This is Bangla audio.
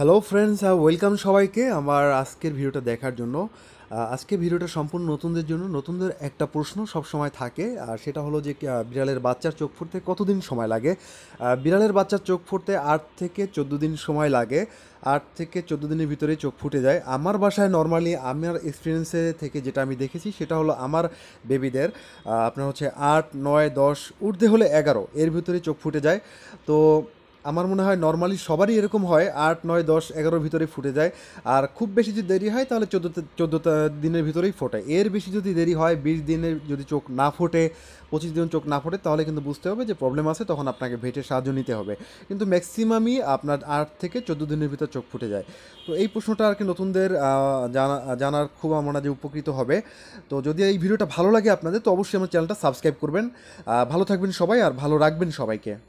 হ্যালো ফ্রেন্ডস ওয়েলকাম সবাইকে আমার আজকের ভিডিওটা দেখার জন্য আজকে ভিডিওটা সম্পূর্ণ নতুনদের জন্য নতুনদের একটা প্রশ্ন সব সময় থাকে আর সেটা হলো যে বিড়ালের বাচ্চার চোখ ফুটতে কতদিন সময় লাগে বিড়ালের বাচ্চার চোখ ফুটতে আট থেকে চোদ্দো দিন সময় লাগে আট থেকে চোদ্দো দিনের ভিতরে চোখ ফুটে যায় আমার বাসায় নর্মালি আমার এক্সপিরিয়েন্সে থেকে যেটা আমি দেখেছি সেটা হলো আমার বেবিদের আপনার হচ্ছে আট নয় দশ উঠতে হলে এগারো এর ভিতরে চোখ ফুটে যায় তো আমার মনে হয় নর্মালি সবারই এরকম হয় আট নয় দশ এগারোর ভিতরে ফুটে যায় আর খুব বেশি যদি দেরি হয় তাহলে চোদ্দ চোদ্দ দিনের ভিতরেই ফোটে এর বেশি যদি দেরি হয় বিশ দিনের যদি চোখ না ফোটে পঁচিশ দিন চোখ না ফোটে তাহলে কিন্তু বুঝতে হবে যে প্রবলেম আছে তখন আপনাকে ভেটের সাহায্য নিতে হবে কিন্তু ম্যাক্সিমামই আপনার আট থেকে চোদ্দো দিনের ভিতর চোখ ফুটে যায় তো এই প্রশ্নটা আর কি নতুনদের জানা জানার খুব আমরা যে উপকৃত হবে তো যদি এই ভিডিওটা ভালো লাগে আপনাদের তো অবশ্যই আমার চ্যানেলটা সাবস্ক্রাইব করবেন ভালো থাকবেন সবাই আর ভালো রাখবেন সবাইকে